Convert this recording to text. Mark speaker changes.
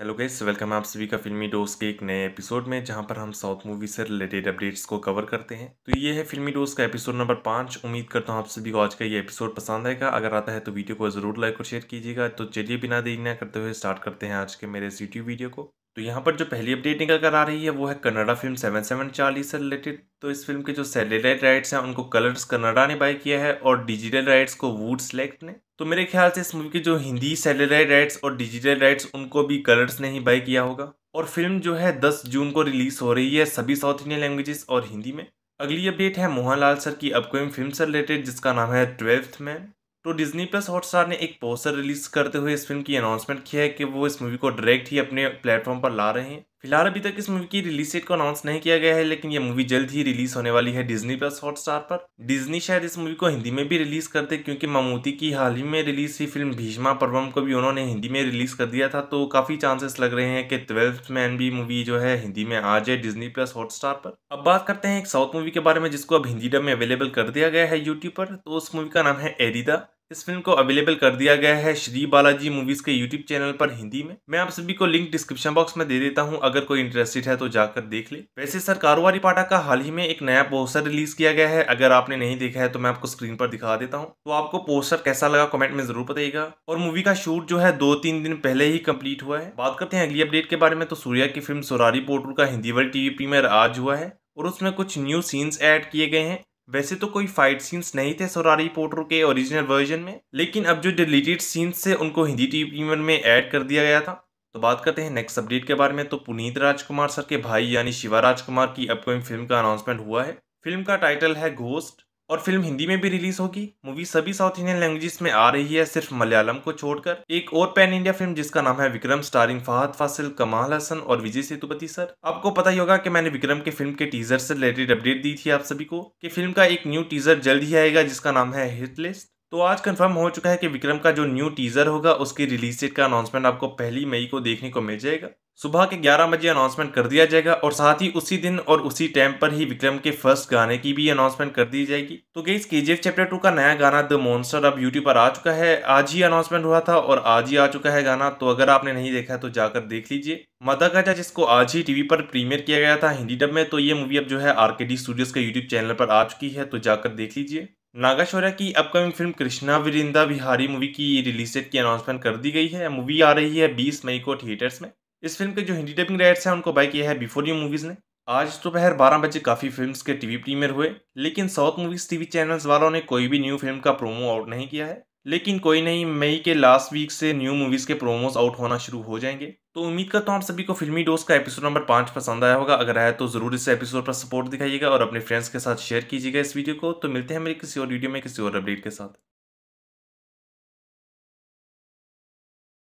Speaker 1: hello guys welcome आप सभी का फिल्मी डोज के एक नए एपिसोड में जहां पर हम साउथ मूवी से रिलेटेड अपडेट्स को कवर करते हैं तो ये है फिल्मी डोज का एपिसोड नंबर पाँच उम्मीद करता हूं आप सभी को आज का ये एपिसोड पसंद आएगा अगर आता है तो वीडियो को ज़रूर लाइक और शेयर कीजिएगा तो चलिए बिना देरी ना करते हुए स्टार्ट करते हैं आज के मेरे इस यूट्यूब वीडियो को तो यहाँ पर जो पहली अपडेट निकल कर आ रही है वो है कनाडा फिल्म सेवन सेवन चालीस से रिलेटेड तो इस फिल्म के जो सेटेलाइट राइट्स हैं उनको कलर्स कनाडा ने बाय किया है और डिजिटल राइट्स को वूड सेलेक्ट ने तो मेरे ख्याल से इस मूवी के जो हिंदी सेटेलाइट राइट्स और डिजिटल राइट्स उनको भी कलर्स ने ही बाय किया होगा और फिल्म जो है दस जून को रिलीज हो रही है सभी साउथ इंडियन लैंग्वेजेस और हिंदी में अगली अपडेट है मोहनलाल सर की अपकोइंग फिल्म से रिलेटेड जिसका नाम है ट्वेल्थ मैन तो डिज्नी प्लस हॉटस्टार ने एक पोस्टर रिलीज करते हुए इस फिल्म की अनाउंसमेंट की है कि वो इस मूवी को डायरेक्ट ही अपने प्लेटफॉर्म पर ला रहे हैं फिलहाल अभी तक इस मूवी की रिलीज डेट को अनाउंस नहीं किया गया है लेकिन यह मूवी जल्द ही रिलीज होने वाली है डिज्नी प्लस हॉटस्टार पर डिज्नी शायद इस मूवी को हिंदी में भी रिलीज कर दे क्योंकि ममूती की हाल ही में रिलीज हुई फिल्म भीषमा पर्वम को भी उन्होंने हिंदी में रिलीज कर दिया था तो काफी चांसेस लग रहे हैं कि ट्वेल्थ मैन भी मूवी जो है हिंदी में आ जाए डिज्नी प्लस हॉटस्टार पर अब बात करते हैं एक साउथ मूवी के बारे में जिसको अब हिंदी डब में अवेलेबल कर दिया गया है यूट्यूब पर तो उस मूवी का नाम है एरिदा इस फिल्म को अवेलेबल कर दिया गया है श्री बालाजी मूवीज के यूट्यूब चैनल पर हिंदी में मैं आप सभी को लिंक डिस्क्रिप्शन बॉक्स में दे देता हूं अगर कोई इंटरेस्टेड है तो जाकर देख ले वैसे सर कारोबारी पाटा का हाल ही में एक नया पोस्टर रिलीज किया गया है अगर आपने नहीं देखा है तो मैं आपको स्क्रीन पर दिखा देता हूँ तो आपको पोस्टर कैसा लगा कॉमेंट में जरूर बताइएगा और मूवी का शूट जो है दो तीन दिन पहले ही कम्प्लीट हुआ है बात करते हैं अगली अपडेट के बारे में तो सूर्या की फिल्म सोरारी पोर्टल का हिंदी वर्ल्ड टीवी प्रीमियर आज हुआ है और उसमें कुछ न्यू सीन्स ऐड किए गए हैं वैसे तो कोई फाइट सीन्स नहीं थे सोरारी पोटर के ओरिजिनल वर्जन में लेकिन अब जो डिलीटेड सीन्स थे उनको हिंदी टी प्रीमियर में ऐड कर दिया गया था तो बात करते हैं नेक्स्ट अपडेट के बारे में तो पुनीत राजकुमार सर के भाई यानी शिवा राजकुमार की अपकमिंग फिल्म का अनाउंसमेंट हुआ है फिल्म का टाइटल है घोस्ट और फिल्म हिंदी में भी रिलीज होगी मूवी सभी साउथ इंडियन लैंग्वेजेस में आ रही है सिर्फ मलयालम को छोड़कर एक और पैन इंडिया फिल्म जिसका नाम है विक्रम स्टारिंग फाहद फासिल कमाल हसन और विजय सेतुपति सर आपको पता ही होगा कि मैंने विक्रम के फिल्म के टीजर से रिलेटेड अपडेट दी थी आप सभी को कि फिल्म का एक न्यू टीजर जल्द ही आएगा जिसका नाम है हिट लिस्ट तो आज कंफर्म हो चुका है कि विक्रम का जो न्यू टीजर होगा उसकी रिलीज डेट का अनाउंसमेंट आपको पहली मई को देखने को मिल जाएगा सुबह के 11 बजे अनाउंसमेंट कर दिया जाएगा और साथ ही उसी दिन और उसी टाइम पर ही विक्रम के फर्स्ट गाने की भी अनाउंसमेंट कर दी जाएगी तो गई के जी चैप्टर टू का नया गाना द मोन्स्टर अब यूट्यूब पर आ चुका है आज ही अनाउंसमेंट हुआ था और आज ही आ चुका है गाना तो अगर आपने नहीं देखा तो जाकर देख लीजिए मदा गजा जिसको आज ही टीवी पर प्रीमियर किया गया था हिंदी डब में तो ये मूवी अब जो है आर स्टूडियोज के यूट्यूब चैनल पर आ चुकी है तो जाकर देख लीजिए नागाशौर्या की upcoming film Krishna Vrinda Vihari movie की रिलीज डेट की अनाउंसमेंट कर दी गई है मूवी आ रही है 20 मई को थिएटर्स में इस फिल्म के जो हिंदी डबिंग राइट्स हैं उनको बाई किया है बिफोर यू मूवीज़ ने आज दोपहर तो बारह बजे काफ़ी फिल्म्स के टीवी प्रीमियर हुए लेकिन साउथ मूवीज़ टीवी चैनल्स वालों ने कोई भी न्यू फिल्म का प्रोमो आउट नहीं किया है लेकिन कोई नहीं मई के लास्ट वीक से न्यू मूवीज़ के प्रोमोज आउट होना शुरू हो जाएंगे तो उम्मीद करता हूँ आप सभी को फिल्मी डोज का एपिसोड नंबर पाँच पसंद आया होगा अगर आया तो ज़रूर इस एपिसोड पर सपोर्ट दिखाइएगा और अपने फ्रेंड्स के साथ शेयर कीजिएगा इस वीडियो को तो मिलते हैं मेरे किसी और वीडियो में किसी और अपडेट के साथ